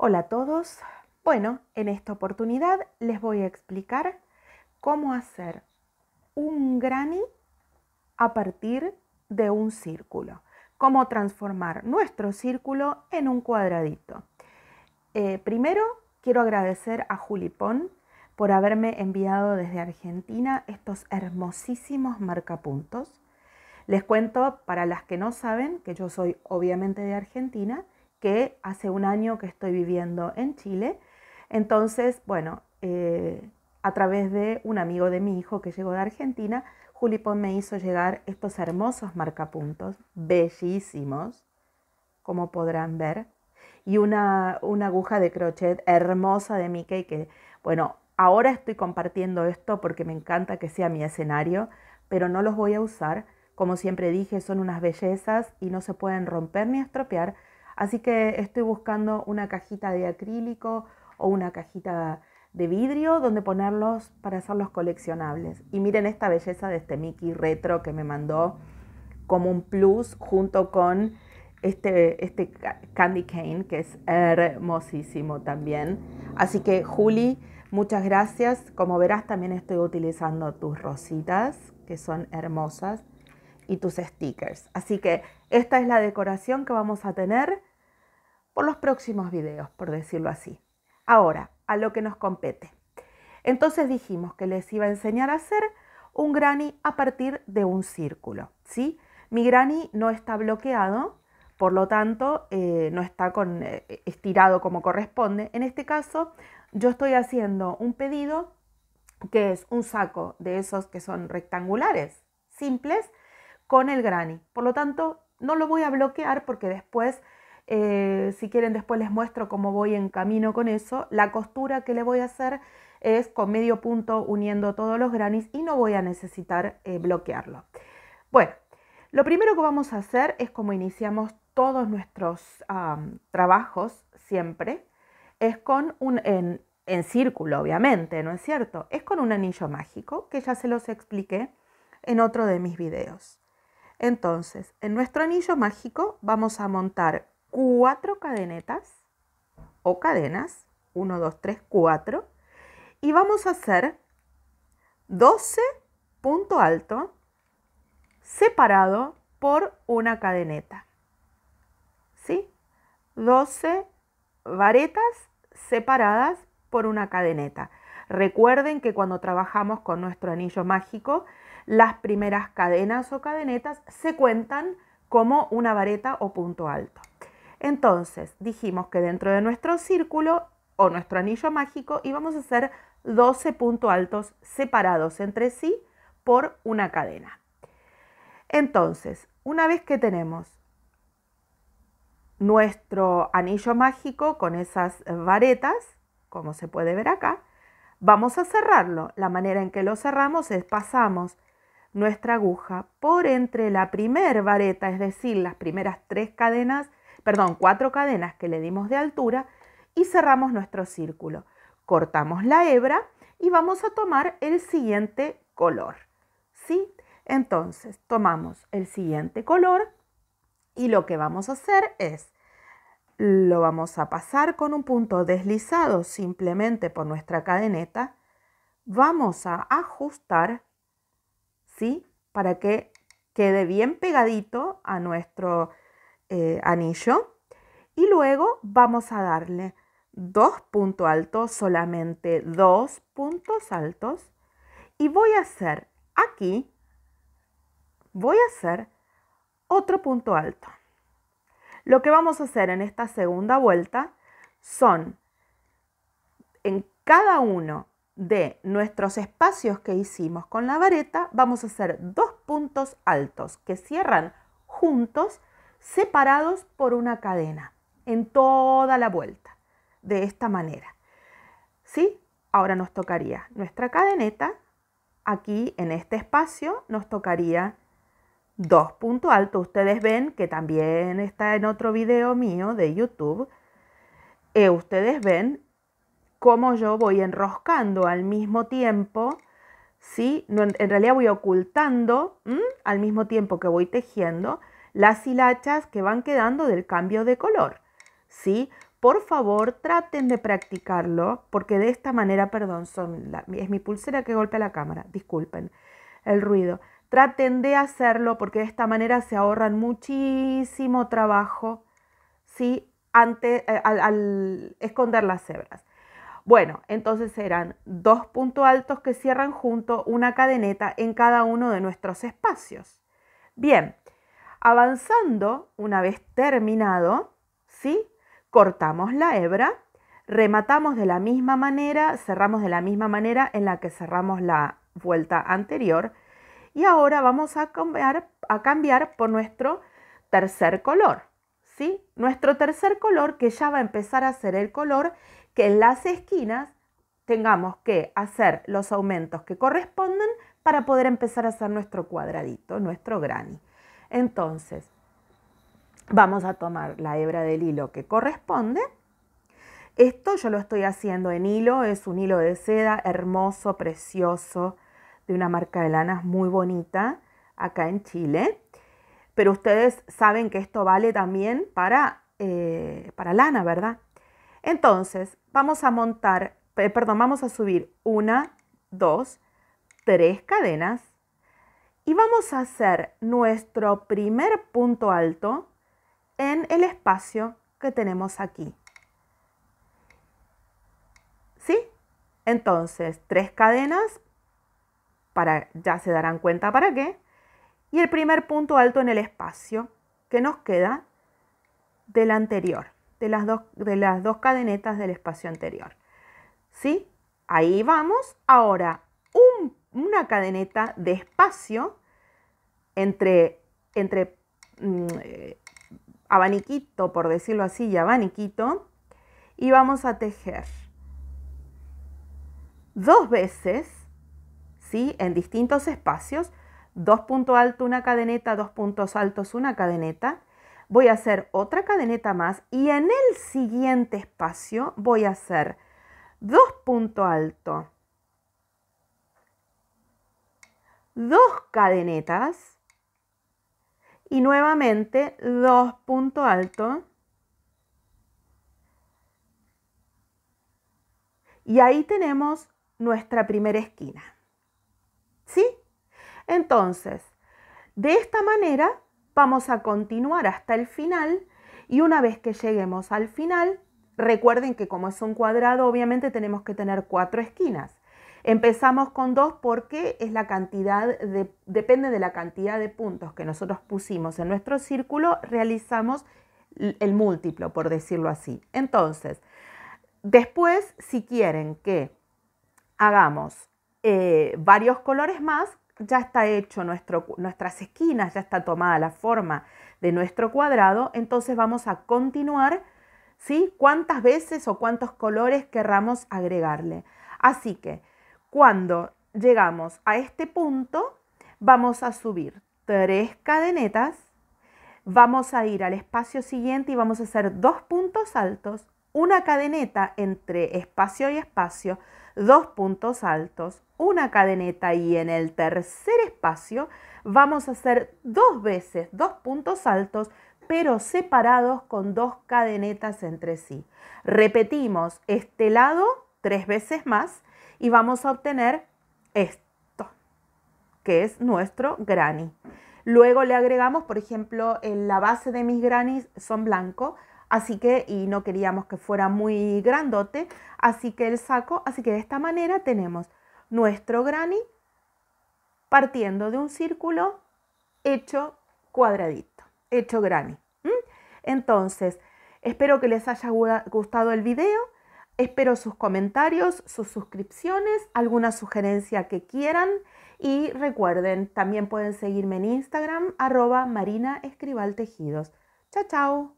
Hola a todos. Bueno, en esta oportunidad les voy a explicar cómo hacer un granny a partir de un círculo. Cómo transformar nuestro círculo en un cuadradito. Eh, primero, quiero agradecer a Julipón por haberme enviado desde Argentina estos hermosísimos marcapuntos. Les cuento, para las que no saben, que yo soy obviamente de Argentina que hace un año que estoy viviendo en Chile. Entonces, bueno, eh, a través de un amigo de mi hijo que llegó de Argentina, Julipón me hizo llegar estos hermosos marcapuntos, bellísimos, como podrán ver, y una, una aguja de crochet hermosa de Mickey que, bueno, ahora estoy compartiendo esto porque me encanta que sea mi escenario, pero no los voy a usar. Como siempre dije, son unas bellezas y no se pueden romper ni estropear, Así que estoy buscando una cajita de acrílico o una cajita de vidrio donde ponerlos para hacerlos coleccionables. Y miren esta belleza de este Mickey retro que me mandó como un plus junto con este, este Candy Cane que es hermosísimo también. Así que Juli, muchas gracias. Como verás también estoy utilizando tus rositas que son hermosas y tus stickers. Así que esta es la decoración que vamos a tener los próximos videos, por decirlo así. Ahora, a lo que nos compete. Entonces dijimos que les iba a enseñar a hacer un granny a partir de un círculo, si Mi granny no está bloqueado, por lo tanto, eh, no está con, eh, estirado como corresponde. En este caso, yo estoy haciendo un pedido que es un saco de esos que son rectangulares, simples, con el granny. Por lo tanto, no lo voy a bloquear porque después eh, si quieren después les muestro cómo voy en camino con eso. La costura que le voy a hacer es con medio punto uniendo todos los granis y no voy a necesitar eh, bloquearlo. Bueno, lo primero que vamos a hacer es como iniciamos todos nuestros trabajos siempre, es con un, en, en círculo obviamente, ¿no es cierto? Es con un anillo mágico que ya se los expliqué en otro de mis videos. Entonces, en nuestro anillo mágico vamos a montar cuatro cadenetas o cadenas, 1, 2, 3, 4, y vamos a hacer 12 punto alto separado por una cadeneta. ¿Sí? 12 varetas separadas por una cadeneta. Recuerden que cuando trabajamos con nuestro anillo mágico, las primeras cadenas o cadenetas se cuentan como una vareta o punto alto. Entonces dijimos que dentro de nuestro círculo o nuestro anillo mágico íbamos a hacer 12 puntos altos separados entre sí por una cadena. Entonces, una vez que tenemos nuestro anillo mágico con esas varetas, como se puede ver acá, vamos a cerrarlo. La manera en que lo cerramos es pasamos nuestra aguja por entre la primer vareta, es decir, las primeras tres cadenas perdón, cuatro cadenas que le dimos de altura y cerramos nuestro círculo. Cortamos la hebra y vamos a tomar el siguiente color. ¿Sí? Entonces, tomamos el siguiente color y lo que vamos a hacer es lo vamos a pasar con un punto deslizado simplemente por nuestra cadeneta. Vamos a ajustar, ¿sí? Para que quede bien pegadito a nuestro eh, anillo y luego vamos a darle dos puntos altos, solamente dos puntos altos y voy a hacer aquí, voy a hacer otro punto alto. Lo que vamos a hacer en esta segunda vuelta son en cada uno de nuestros espacios que hicimos con la vareta, vamos a hacer dos puntos altos que cierran juntos separados por una cadena en toda la vuelta, de esta manera. ¿Sí? Ahora nos tocaría nuestra cadeneta, aquí en este espacio nos tocaría dos puntos altos. Ustedes ven que también está en otro video mío de YouTube. Eh, ustedes ven cómo yo voy enroscando al mismo tiempo, ¿sí? en, realidad voy ocultando al mismo tiempo que voy tejiendo las hilachas que van quedando del cambio de color. ¿Sí? Por favor, traten de practicarlo, porque de esta manera, perdón, es mi pulsera que golpea la cámara, disculpen el ruido. Traten de hacerlo porque de esta manera se ahorran muchísimo trabajo, ¿sí? Eh, al, al esconder las cebras. Bueno, entonces serán dos puntos altos que cierran junto una cadeneta en cada uno de nuestros espacios. Bien, Avanzando, una vez terminado, ¿sí? cortamos la hebra, rematamos de la misma manera, cerramos de la misma manera en la que cerramos la vuelta anterior y ahora vamos a cambiar, por nuestro tercer color. ¿sí? Nuestro tercer color que ya va a empezar a ser el color que en las esquinas tengamos que hacer los aumentos que corresponden para poder empezar a hacer nuestro cuadradito, nuestro granny. Entonces, vamos a tomar la hebra del hilo que corresponde. Esto yo lo estoy haciendo en hilo, es un hilo de seda hermoso, precioso, de una marca de lanas muy bonita acá en Chile. Pero ustedes saben que esto vale también para, eh, para lana, ¿verdad? Entonces, vamos a montar, eh, perdón, vamos a subir una, dos, tres cadenas y vamos a hacer nuestro primer punto alto en el espacio que tenemos aquí. ¿Sí? Entonces, tres cadenas, para, ya se darán cuenta para qué. Y el primer punto alto en el espacio que nos queda del anterior, de las dos, de las dos cadenetas del espacio anterior. ¿Sí? Ahí vamos. Ahora una cadeneta de espacio entre, entre mm, eh, abaniquito, por decirlo así, y abaniquito, y vamos a tejer dos veces, ¿sí? En distintos espacios, dos puntos altos una cadeneta, dos puntos altos una cadeneta, voy a hacer otra cadeneta más y en el siguiente espacio voy a hacer dos puntos altos dos cadenetas y nuevamente dos punto alto Y ahí tenemos nuestra primera esquina. ¿Sí? Entonces, de esta manera vamos a continuar hasta el final y una vez que lleguemos al final, recuerden que como es un cuadrado, obviamente tenemos que tener cuatro esquinas. Empezamos con 2 porque es la cantidad depende de la cantidad de puntos que nosotros pusimos en nuestro círculo, realizamos el múltiplo, por decirlo así. Entonces, después, si quieren que hagamos eh, varios colores más, ya está hecho nuestro, nuestras esquinas, ya está tomada la forma de nuestro cuadrado, entonces vamos a continuar, ¿sí? Cuántas veces o cuántos colores querramos agregarle. Así que cuando llegamos a este punto, vamos a subir tres cadenetas, vamos a ir al espacio siguiente y vamos a hacer dos puntos altos, una cadeneta entre espacio y espacio, dos puntos altos, una cadeneta y en el tercer espacio vamos a hacer dos veces dos puntos altos, pero separados con dos cadenetas entre sí. Repetimos este lado tres veces más y vamos a obtener esto, que es nuestro granny. Luego le agregamos, por ejemplo, en la base de mis granis son blanco así que, y no queríamos que fuera muy grandote, así que el saco, así que de esta manera tenemos nuestro granny partiendo de un círculo hecho cuadradito, hecho granny. Entonces, espero que les haya gustado el video Espero sus comentarios, sus suscripciones, alguna sugerencia que quieran y recuerden, también pueden seguirme en Instagram arroba Marina Escribal Tejidos. Chao, chao.